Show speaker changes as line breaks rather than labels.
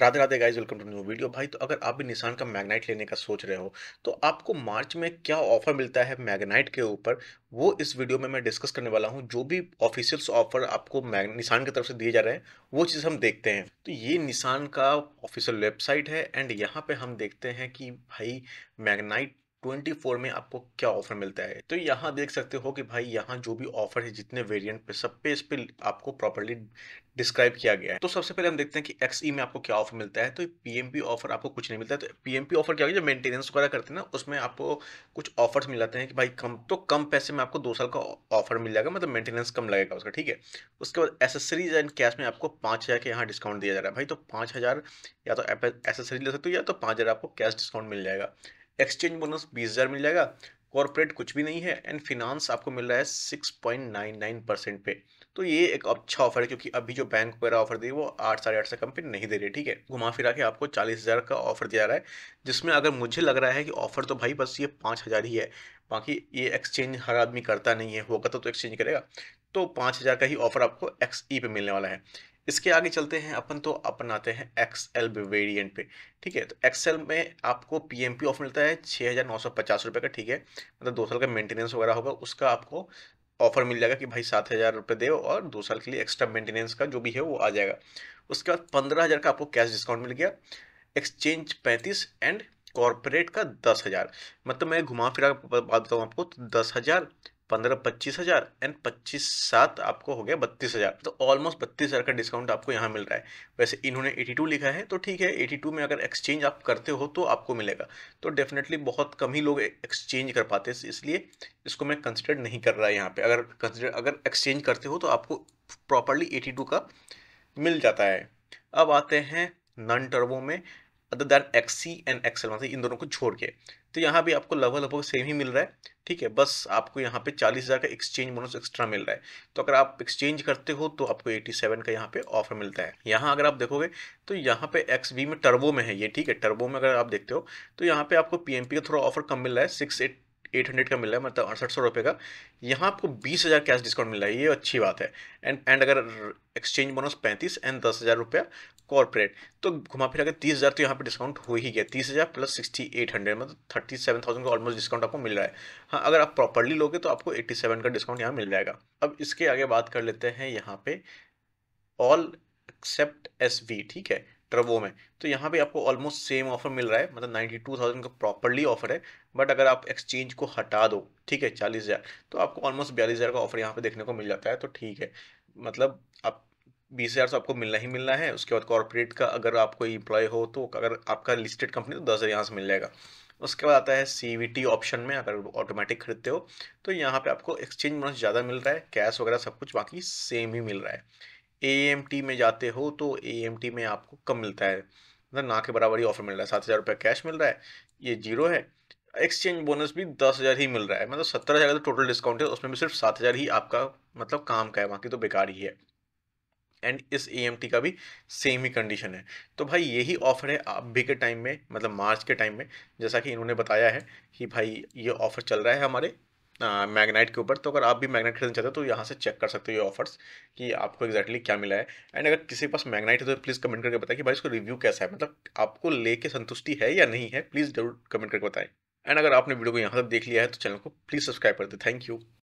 Radhe Radhe guys welcome to new video भाई तो अगर आप भी निशान का मैग्नाइट लेने का सोच रहे हो तो आपको मार्च में क्या ऑफर मिलता है मैग्नाइट के ऊपर वो इस वीडियो में मैं डिस्कस करने वाला हूँ जो भी ऑफिशियल्स ऑफर आपको निशान की तरफ से दिए जा रहे हैं वो चीज़ हम देखते हैं तो ये निशान का ऑफिशियल वेबसाइट है एंड यहाँ पर हम देखते हैं कि भाई मैगनाइट ट्वेंटी फोर में आपको क्या ऑफर मिलता है तो यहाँ देख सकते हो कि भाई यहाँ जो भी ऑफर है जितने वेरिएंट पे सब पे इस पर आपको प्रॉपरली डिस्क्राइब किया गया है तो सबसे पहले हम देखते हैं कि एक्सई e में आपको क्या ऑफर मिलता है तो पीएमपी ऑफर आपको कुछ नहीं मिलता है तो पीएमपी ऑफर क्या होगा जो मेंटेनेंस वगैरह करते हैं ना उसमें आपको कुछ ऑफर्स मिल जाते हैं कि भाई कम तो कम पैसे में आपको दो साल का ऑफर मिल जाएगा मतलब मेंटेनेंस कम लगेगा उसका ठीक है उसके बाद एसेसरीज एंड कैश में आपको पाँच हज़ार के यहाँ डिस्काउंट दिया जा रहा है भाई तो पाँच हज़ार या तो एसेसरी ले सकते हो या तो पाँच हज़ार आपको कैश डिस्काउंट मिल जाएगा एक्सचेंज बोनस बीस हज़ार मिल जाएगा कॉरपोरेट कुछ भी नहीं है एंड फिनांस आपको मिल रहा है six point nine nine percent पे तो ये एक अच्छा ऑफर है क्योंकि अभी जो बैंक वगैरह ऑफर दी वो आठ साढ़े आठ से कम पे नहीं दे रही ठीक है घुमा फिरा के आपको चालीस हज़ार का ऑफर दिया रहा है जिसमें अगर मुझे लग रहा है कि ऑफर तो भाई बस ये पाँच हज़ार ही है बाकी ये एक्सचेंज हर आदमी करता नहीं है होगा तो, तो एक्सचेंज करेगा तो पाँच हज़ार का ही ऑफर आपको एक्स ई e पे मिलने वाला है इसके आगे चलते हैं अपन तो अपन आते हैं एक्सएल वेरिएंट पे ठीक है तो एक्सएल में आपको पीएमपी ऑफ मिलता है छः हज़ार नौ सौ पचास रुपये का ठीक है मतलब दो साल का मेंटेनेंस वगैरह होगा उसका आपको ऑफर मिल जाएगा कि भाई सात हज़ार रुपये दे और दो साल के लिए एक्स्ट्रा मेंटेनेंस का जो भी है वो आ जाएगा उसके बाद पंद्रह हज़ार का आपको कैश डिस्काउंट मिल गया एक्सचेंज पैंतीस एंड कॉरपोरेट का दस हज़ार मतलब मैं घुमा फिरा बात बताऊँ आपको तो दस हज़ार पंद्रह पच्चीस हज़ार एंड पच्चीस सात आपको हो गया बत्तीस हज़ार तो ऑलमोस्ट बत्तीस हज़ार का डिस्काउंट आपको यहाँ मिल रहा है वैसे इन्होंने एटी टू लिखा है तो ठीक है एटी टू में अगर एक्सचेंज आप करते हो तो आपको मिलेगा तो डेफिनेटली बहुत कम ही लोग एक्सचेंज कर पाते हैं इसलिए इसको मैं कंसिडर नहीं कर रहा है यहाँ पर अगर कंसिडर अगर एक्सचेंज करते हो तो आपको प्रॉपरली एटी टू का मिल जाता है अब आते हैं नन टर्बो में other than X C and XL मतलब इन दोनों को छोड़ के तो यहाँ भी आपको लगभग लगभग सेम ही मिल रहा है ठीक है बस आपको यहाँ पे चालीस हज़ार का एक्सचेंज बोनस एक्स्ट्रा मिल रहा है तो अगर आप एक्सचेंज करते हो तो आपको एटी सेवन का यहाँ पे ऑफर मिलता है यहाँ अगर आप देखोगे तो यहाँ पे एक्स बी में टर्बो में है ये ठीक है टर्बो में अगर आप देखते हो तो यहाँ पे आपको पी एम पी का थोड़ा ऑफर कम मिल रहा है सिक्स एट एट हंड्रेड का मिल रहा है मतलब अड़सठ सौ रुपये का यहाँ आपको बीस हज़ार कैश डिस्काउंट मिल रहा है ये अच्छी बात है एंड एंड अगर एक्सचेंज बोनस पैंतीस एंड दस हज़ार रुपया कॉर्पोरेट तो घुमा फिर अगर तीस हज़ार तो यहाँ पे डिस्काउंट हो ही गया तीस हज़ार प्लस सिक्सटी एट हंड्रेड मतलब थर्टी सेवन थाउजेंड का ऑलमोस्ट डिस्काउंट आपको मिल रहा है हाँ अगर आप प्रॉपरली लोगे तो आपको एट्टी सेवन का डिस्काउंट यहाँ मिल जाएगा अब इसके आगे बात कर लेते हैं यहाँ पे ऑल एक्सेप्ट एस वी ठीक है ट्रबो में तो यहाँ पे आपको ऑलमोस्ट सेम ऑफर मिल रहा है मतलब नाइन्टी टू थाउजेंड का प्रॉपरली ऑफर है बट अगर आप एक्सचेंज को हटा दो ठीक है चालीस हज़ार तो आपको ऑलमोस्ट बयालीस हज़ार का ऑफर यहाँ पे देखने को मिल जाता है तो ठीक है मतलब आप बीस हज़ार तो आपको मिलना ही मिलना है उसके बाद कॉरपोरेट का अगर आप कोई इंप्लॉय हो तो अगर आपका लिस्टेड कंपनी तो दस हज़ार यहाँ से मिल जाएगा उसके बाद आता है सी ऑप्शन में अगर ऑटोमेटिक खरीदते हो तो यहाँ पर आपको एक्सचेंज बोनस ज़्यादा मिल रहा है कैश वगैरह सब कुछ बाकी सेम ही मिल रहा है ए एम टी में जाते हो तो ए में आपको कम मिलता है मतलब ना के बराबर ही ऑफर मिल रहा है सात हज़ार रुपये कैश मिल रहा है ये जीरो है एक्सचेंज बोनस भी दस हज़ार ही मिल रहा है मतलब सत्तर हज़ार का टोटल तो डिस्काउंट है उसमें भी सिर्फ सात हज़ार ही आपका मतलब काम का है बाकी तो बेकार ही है एंड इस ए का भी सेम ही कंडीशन है तो भाई यही ऑफर है अभी के टाइम में मतलब मार्च के टाइम में जैसा कि इन्होंने बताया है कि भाई ये ऑफर चल रहा है हमारे मैगनाइट के ऊपर तो अगर आप भी मैगनाइट खरीदना चाहते हो तो यहाँ से चेक कर सकते हो ये ऑफर्स कि आपको एक्जैक्टली exactly क्या मिला है एंड अगर किसी के पास मैगनाइट है तो प्लीज़ कमेंट करके बताएं कि भाई इसको रिव्यू कैसा है मतलब आपको लेके संतुष्टि है या नहीं है प्लीज़ जरूर कमेंट करके बताएं एंड अगर आपने वीडियो को यहाँ तक देख लिया है तो चैनल को प्लीज़ सब्सक्राइब कर दे थैंक यू